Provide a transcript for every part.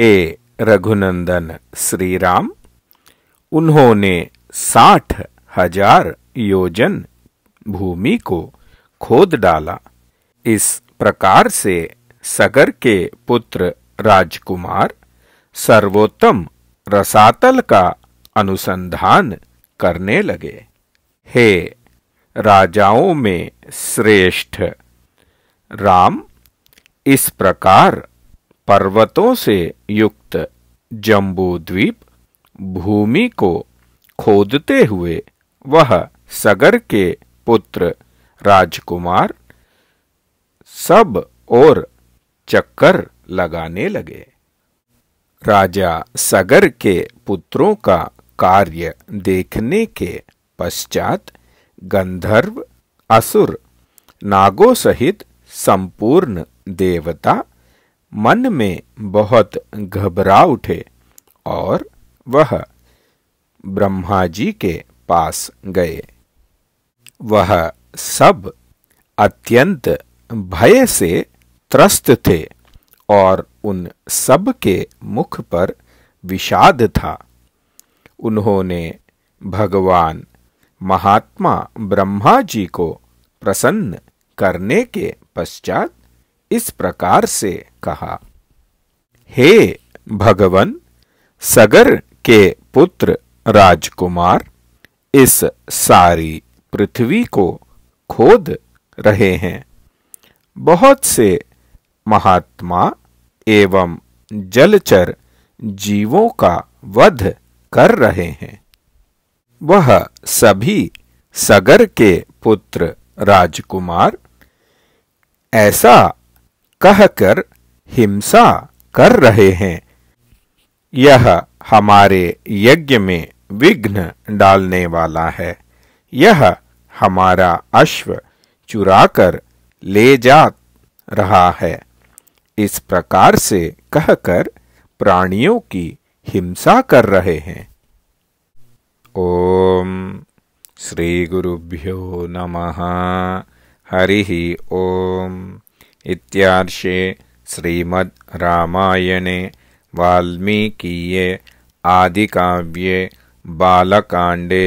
ए रघुनंदन श्री राम उन्होंने साठ हजार योजन भूमि को खोद डाला इस प्रकार से सगर के पुत्र राजकुमार सर्वोत्तम रसातल का अनुसंधान करने लगे हे राजाओं में श्रेष्ठ राम इस प्रकार पर्वतों से युक्त जम्बू द्वीप भूमि को खोदते हुए वह सगर के पुत्र राजकुमार सब और चक्कर लगाने लगे राजा सगर के पुत्रों का कार्य देखने के पश्चात गंधर्व असुर नागों सहित संपूर्ण देवता मन में बहुत घबरा उठे और वह ब्रह्मा जी के पास गए वह सब अत्यंत भय से त्रस्त थे और उन सब के मुख पर विषाद था उन्होंने भगवान महात्मा ब्रह्मा जी को प्रसन्न करने के पश्चात इस प्रकार से कहा हे भगवन सगर के पुत्र राजकुमार इस सारी पृथ्वी को खोद रहे हैं बहुत से महात्मा एवं जलचर जीवों का वध कर रहे हैं वह सभी सगर के पुत्र राजकुमार ऐसा कहकर हिंसा कर रहे हैं यह हमारे यज्ञ में विघ्न डालने वाला है यह हमारा अश्व चुरा कर ले जा रहा है इस प्रकार से कहकर प्राणियों की हिंसा कर रहे हैं ओम श्री गुरुभ्यो नमः हरि ओम इत्यार्षे श्रीमद् रामायणे वाल्मीकिये आदिकाव्ये बालकाण्डे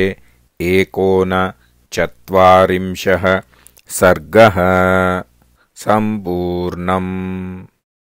एकोनचत्वारिंशः सर्गः सम्पूर्णम्